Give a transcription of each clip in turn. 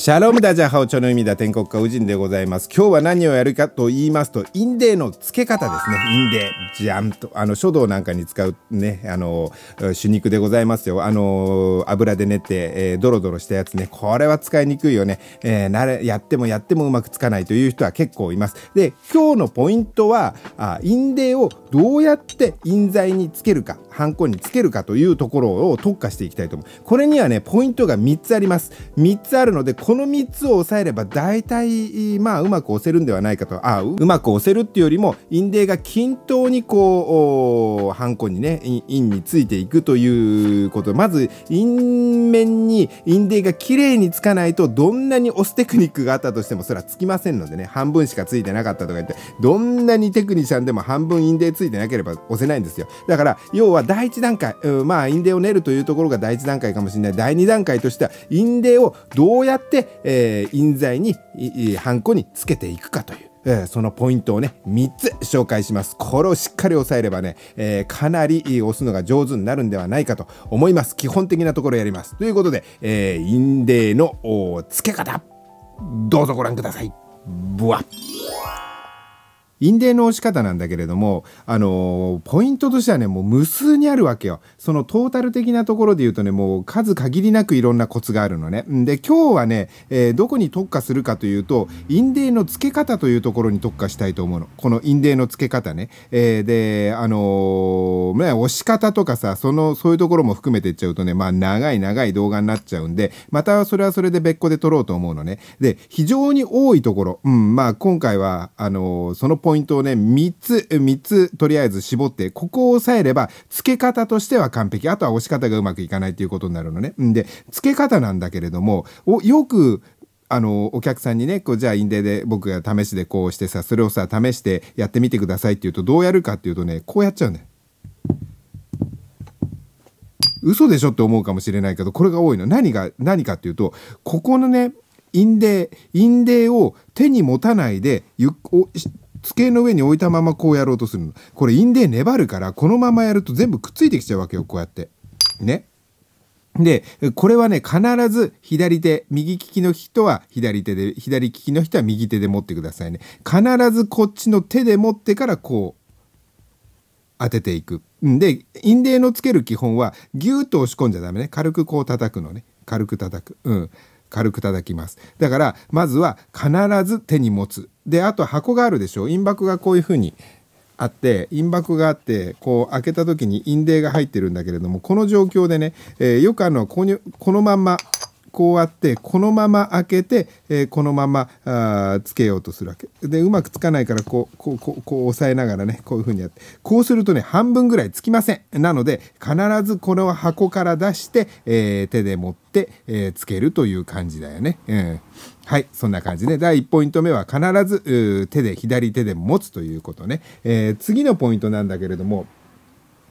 シャロームダジャハオチョの意味だ天国家ウジンでございます。今日は何をやるかと言いますと、インデーの付け方ですね。インデー、ジャンと、あの、書道なんかに使うね、あの、主肉でございますよ。あの、油で練って、えー、ドロドロしたやつね。これは使いにくいよね。えー、れ、やってもやってもうまくつかないという人は結構います。で、今日のポイントは、あインデーをどうやって印材につけるか、ハンコにつけるかというところを特化していきたいと思う。これにはね、ポイントが3つあります。3つあるので、この3つを押さえれば大体まあうまく押せるんではないかとあうまく押せるっていうよりも印泥が均等にこうハンコにね印についていくということまず印面に印泥が綺麗につかないとどんなに押すテクニックがあったとしてもそれはつきませんのでね半分しかついてなかったとか言ってどんなにテクニシャンでも半分印泥ついてなければ押せないんですよだから要は第1段階、まあ印泥を練るというところが第1段階かもしれない第2段階としては印泥をどうやってで、えー、印材に、ハンコにつけていくかという。えー、そのポイントをね、3つ紹介します。これをしっかり押さえればね、えー、かなり押すのが上手になるんではないかと思います。基本的なところやります。ということで、えー、インの付け方、どうぞご覧ください。ブワッ。印税の押し方なんだけれども、あのポイントとしてはね、もう無数にあるわけよ。そのトータル的なところで言うとね、もう数限りなくいろんなコツがあるのね。で、今日はね、えー、どこに特化するかというと、印税の付け方というところに特化したいと思うの。この印税の付け方ね。えー、で、あのーね、押し方とかさ、その、そういうところも含めていっちゃうとね、まあ、長い長い動画になっちゃうんで、またそれはそれで別個で撮ろうと思うのね。で、非常に多いところ、うん、まあ、今回は、あのー、そのポイントをね、3つ、3つ、とりあえず絞って、ここを押さえれば、付け方としては完璧。あとは押し方がうまくいかないということになるのね。んで、付け方なんだけれども、よく、あの、お客さんにね、こう、じゃあ、インデで僕が試しでこうしてさ、それをさ、試してやってみてくださいって言うと、どうやるかっていうとね、こうやっちゃうんだよ。嘘でしょって思うかもしれないけどこれが多いの何が何かっていうとここのね陰霊陰霊を手に持たないでゆ机の上に置いたままこうやろうとするのこれ陰霊粘るからこのままやると全部くっついてきちゃうわけよこうやってねで、これはね、必ず左手、右利きの人は左手で、左利きの人は右手で持ってくださいね。必ずこっちの手で持ってからこう当てていく。で、イ泥のつける基本は、ぎゅっと押し込んじゃダメね。軽くこう叩くのね。軽く叩く。うん。軽く叩きます。だから、まずは必ず手に持つ。で、あと箱があるでしょ。インクがこういうふうにあって、インクがあって、こう開けた時にイ泥が入ってるんだけれども、この状況でね、えー、よくあるの、は、このまんま、こうやってこのまま開けて、えー、このままあつけようとするわけでうまくつかないからこうこうこうこう押さえながらねこういうふうにやってこうするとね半分ぐらいつきませんなので必ずこれを箱から出して、えー、手で持って、えー、つけるという感じだよね、うん、はいそんな感じね第1ポイント目は必ず手で左手で持つということね、え次のポイントなんだけれども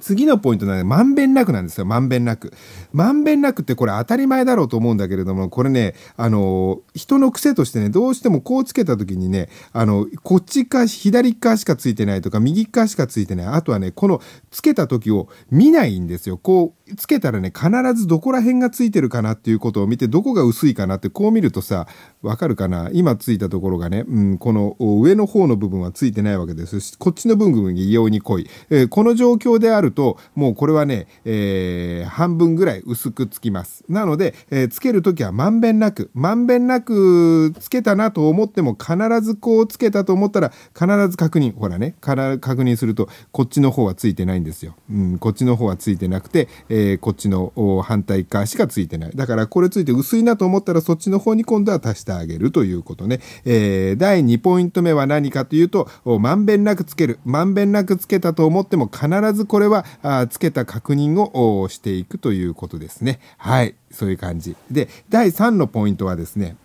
次のポイントなんで、まんべんなくなんですよ、まんべんなく。まんべんなくってこれ当たり前だろうと思うんだけれども、これね、あの、人の癖としてね、どうしてもこうつけた時にね、あの、こっちか左側しかついてないとか、右側しかついてない。あとはね、このつけた時を見ないんですよ。こう、つけたらね、必ずどこら辺がついてるかなっていうことを見て、どこが薄いかなって、こう見るとさ、わかるかな今ついたところがね、うん、この上の方の部分はついてないわけですこっちの部分が異様に濃い。えー、この状況であるるともうこれはね、えー、半分ぐらい薄くつきますなので、えー、つける時はまんべんなくまんべんなくつけたなと思っても必ずこうつけたと思ったら必ず確認ほらねから確認するとこっちの方はついてないんですよ、うん、こっちの方はついてなくて、えー、こっちの反対側しかついてないだからこれついて薄いなと思ったらそっちの方に今度は足してあげるということね、えー、第2ポイント目は何かというとまんべんなくつけるまんべんなくつけたと思っても必ずこれははあつけた確認をしていくということですね。はい、そういう感じ。で、第3のポイントはですね、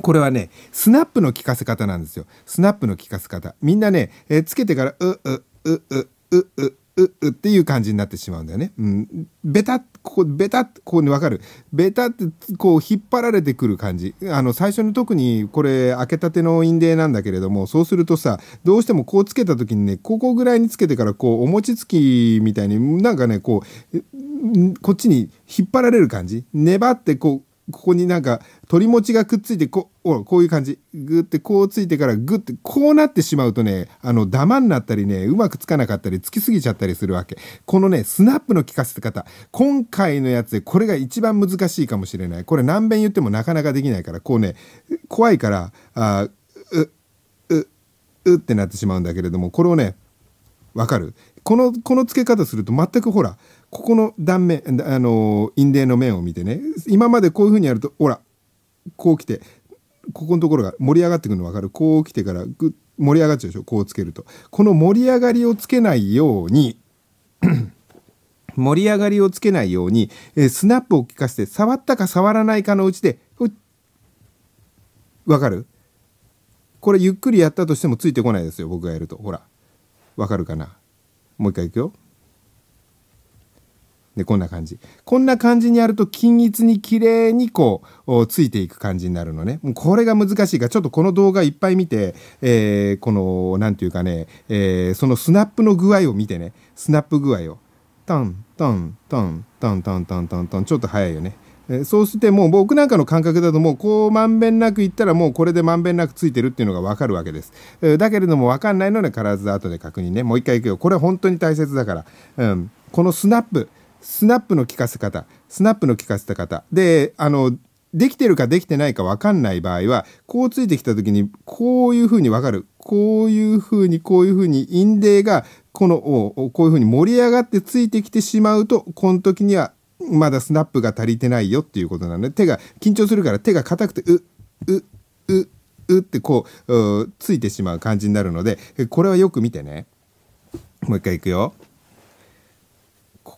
これはね、スナップの効かせ方なんですよ。スナップの効かせ方。みんなね、えー、つけてから、う、う、う、う、う、う、う、うっていう感じになってしまうんだよね。うん。ベタ、ここ、ベタ、ここにわかる。ベタって、こう、引っ張られてくる感じ。あの、最初に特に、これ、開けたての印泥なんだけれども、そうするとさ、どうしてもこうつけた時にね、ここぐらいにつけてから、こう、お餅つきみたいに、なんかね、こう、こっちに引っ張られる感じ。粘って、こう、ここになんか鳥持ちがくっついてこう、こういう感じグってこうついてからグってこうなってしまうとねあのダマになったりねうまくつかなかったりつきすぎちゃったりするわけこのねスナップの効かせ方今回のやつでこれが一番難しいかもしれないこれ何遍言ってもなかなかできないからこうね怖いからあうううってなってしまうんだけれどもこれをねわかるこのこのつけ方すると全くほらここの断面あの陰泥の面を見てね今までこういうふうにやるとほらこう来てここのところが盛り上がってくるの分かるこう来てからぐ盛り上がっちゃうでしょこうつけるとこの盛り上がりをつけないように盛り上がりをつけないように、えー、スナップを効かせて触ったか触らないかのうちでわかるこれゆっくりやったとしてもついてこないですよ僕がやるとほらわかるかなもう一回いくよでこんな感じこんな感じにやると均一に綺麗にこうついていく感じになるのねもうこれが難しいからちょっとこの動画いっぱい見て、えー、この何て言うかね、えー、そのスナップの具合を見てねスナップ具合をタンタンタンタンタンタンタンタンちょっと早いよねそうしてもう僕なんかの感覚だともうこうまんべんなくいったらもうこれでまんべんなくついてるっていうのがわかるわけです。だけれどもわかんないので必ず後で確認ね。もう一回いくよ。これ本当に大切だから。うん。このスナップ。スナップの効かせ方、スナップの効かせた方。で、あの、できてるかできてないか分かんない場合は、こうついてきた時に、こういうふうに分かる。こういうふうに、こういうふうに、インデーが、この、こういうふうに盛り上がってついてきてしまうと、この時には、まだスナップが足りてないよっていうことなので、手が、緊張するから手が硬くて、う、う、う、うってこう、うついてしまう感じになるので、これはよく見てね。もう一回いくよ。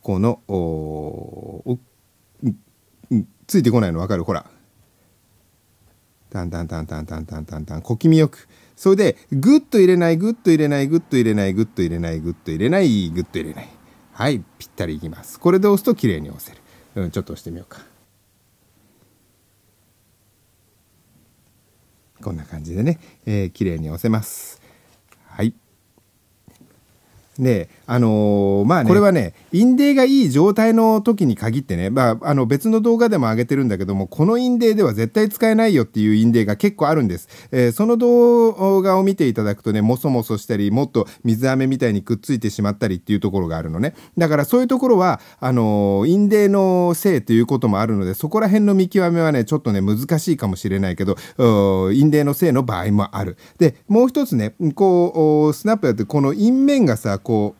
このついてこないの分かるほらタンタンタンタンタンタンタンタン小気味よくそれでグッと入れないグッと入れないグッと入れないグッと入れないグッと入れないグッと入れないはいぴったりいきますこれで押すと綺麗に押せる、うん、ちょっと押してみようかこんな感じでね、えー、綺麗に押せますねあのー、まあ、ね、これはねインデーがいい状態の時に限ってね、まあ、あの別の動画でも上げてるんだけどもこのインデーでは絶対使えないよっていうインデーが結構あるんです、えー、その動画を見ていただくとねもそもそしたりもっと水飴みたいにくっついてしまったりっていうところがあるのねだからそういうところはあのー、インデーのせいということもあるのでそこら辺の見極めはねちょっとね難しいかもしれないけどインデーのせいの場合もあるでもう一つねこうスナップだってこの印面がさこ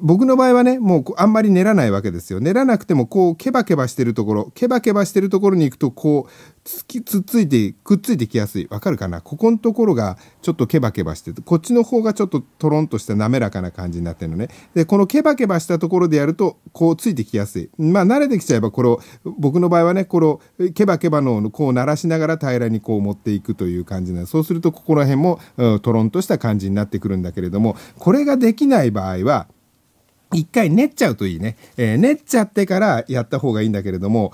僕の場合はね、もうあんまり練らないわけですよ。練らなくても、こう、ケバケバしてるところ、ケバケバしてるところに行くと、こう、つき、つっついて、くっついてきやすい。わかるかなここのところが、ちょっとケバケバしてて、こっちの方がちょっとトロンとした滑らかな感じになってるのね。で、このケバケバしたところでやると、こう、ついてきやすい。まあ、慣れてきちゃえば、これを、僕の場合はね、この、ケバケバの、こう、鳴らしながら平らにこう持っていくという感じなのそうすると、ここら辺も、うん、トロンとした感じになってくるんだけれども、これができない場合は、一回練っちゃうといいね、えー、練っちゃってからやった方がいいんだけれども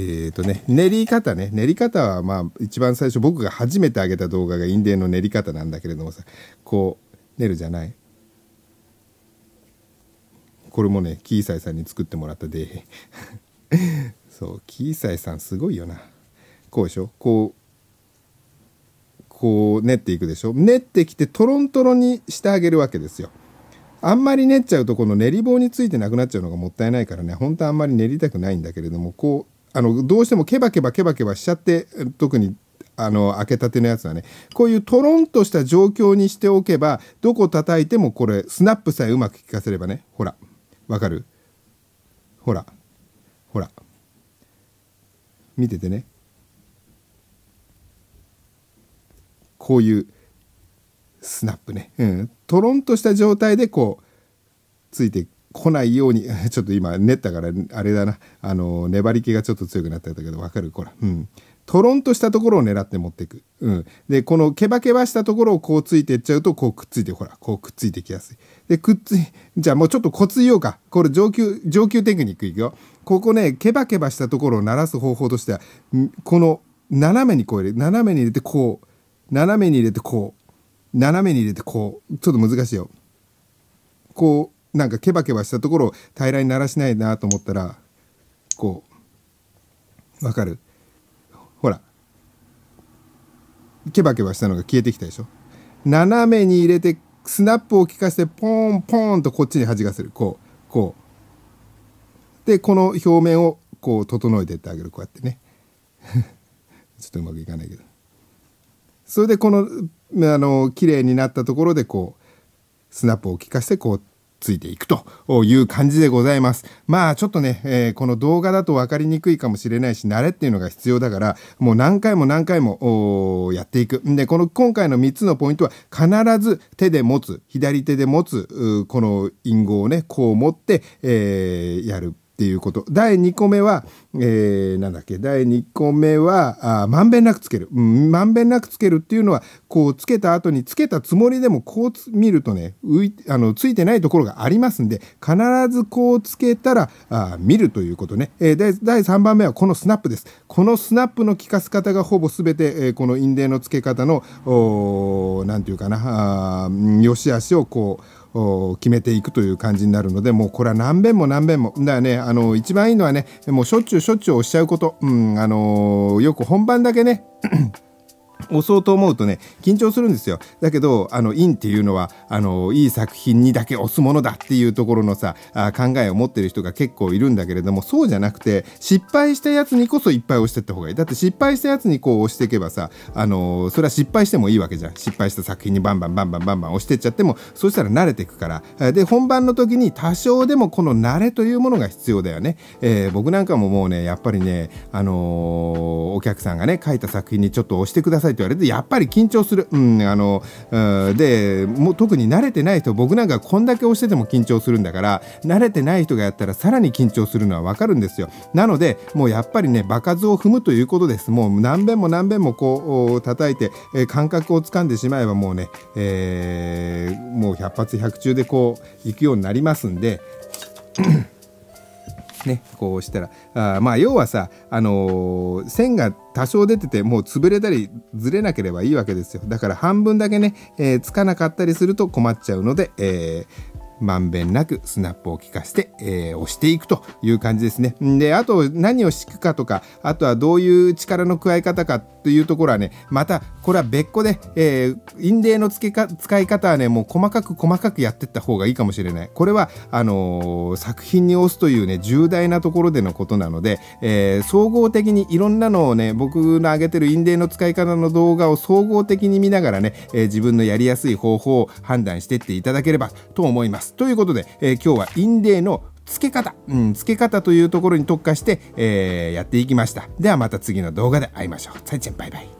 えーとね、練り方ね練り方はまあ一番最初僕が初めて上げた動画がインデーの練り方なんだけれどもさこう練るじゃないこれもねキーサイさんに作ってもらったで そうキーサイさんすごいよなこうでしょこうこう練っていくでしょ練ってきてトロントロにしてあげるわけですよ。あんまり練っちゃうとこの練り棒についてなくなっちゃうのがもったいないからね本当はあんまり練りたくないんだけれどもこうあのどうしてもケバケバケバケバしちゃって特にあの開けたてのやつはねこういうトロンとした状況にしておけばどこ叩いてもこれスナップさえうまく効かせればねほらわかるほらほら見ててねこういう。スナップね、うん、トロンとした状態でこうついてこないように ちょっと今練ったからあれだなあの粘り気がちょっと強くなってたけど分かるほら、うん、トロンとしたところを狙って持っていく、うん、でこのケバケバしたところをこうついていっちゃうとこうくっついてほらこうくっついてきやすいでくっついじゃあもうちょっとコツ言おうかこれ上級上級テクニックいくよここねケバケバしたところを鳴らす方法としてはこの斜めにこう入れ斜めに入れてこう斜めに入れてこう斜めに入れてこうちょっと難しいよこうなんかケバケバしたところを平らにならしないなと思ったらこうわかるほらケバケバしたのが消えてきたでしょ斜めに入れてスナップを効かしてポンポンとこっちに弾かせるこうこうでこの表面をこう整えてってあげるこうやってね ちょっとうまくいかないけどそれでこのあの綺麗になったところでこうスナップを効かせてこうついていくという感じでございます。まあちょっとね、えー、この動画だと分かりにくいかもしれないし、慣れっていうのが必要だから、もう何回も何回もやっていく。で、この今回の3つのポイントは、必ず手で持つ、左手で持つ、この隠語をね、こう持って、えー、やる。ていうこと。第2個目は、えー、なんだっけ、第2個目は、まんべんなくつける、うん。まんべんなくつけるっていうのは、こう、つけた後につけたつもりでも、こう見るとね、いあのついてないところがありますんで、必ずこうつけたら、あ見るということね、えーで。第3番目はこのスナップです。このスナップの効かす方がほぼ全て、えー、この印泥のつけ方の、おなんていうかな、あ良し悪しをこう、決めていくという感じになるのでもうこれは何遍も何遍もだからねあの一番いいのはねもうしょっちゅうしょっちゅう押しちゃうこと、うん、あのよく本番だけね押そうと思うとね緊張するんですよだけどあのインっていうのはあのいい作品にだけ押すものだっていうところのさあ考えを持ってる人が結構いるんだけれどもそうじゃなくて失敗したやつにこそいっぱい押してった方がいいだって失敗したやつにこう押していけばさあのそれは失敗してもいいわけじゃん失敗した作品にバンバンバンバンバンバン押してっちゃってもそしたら慣れていくからで本番の時に多少でもこの慣れというものが必要だよね、えー、僕なんかももうねやっぱりねあのー、お客さんがね書いた作品にちょっと押してくださいさいって言われてやっぱり緊張する、うん、あのでもう特に慣れてない人僕なんかこんだけ押してても緊張するんだから慣れてない人がやったらさらに緊張するのは分かるんですよなのでもうやっぱりね場数を踏むということですもう何べんも何べんもこう叩いて、え感覚をつかんでしまえばもうね、えー、もう100発100中でこういくようになりますんでねこうしたらあまあ要はさ、あのー、線が多少出ててもう潰れたりずれなければいいわけですよだから半分だけね、えー、つかなかったりすると困っちゃうので、えーまんべんなくスナップを効かせて、えー、押していくという感じですね。で、あと何を敷くかとか、あとはどういう力の加え方かというところはね、またこれは別個で、えー、印泥の付けか使い方はね、もう細かく細かくやっていった方がいいかもしれない。これは、あのー、作品に押すというね、重大なところでのことなので、えー、総合的にいろんなのをね、僕の上げてる印泥の使い方の動画を総合的に見ながらね、え自分のやりやすい方法を判断していっていただければと思います。。ということで、えー、今日はインデーの付け方、うん、付け方というところに特化して、えー、やっていきました。ではまた次の動画で会いましょう。さいちゃん、バイバイ。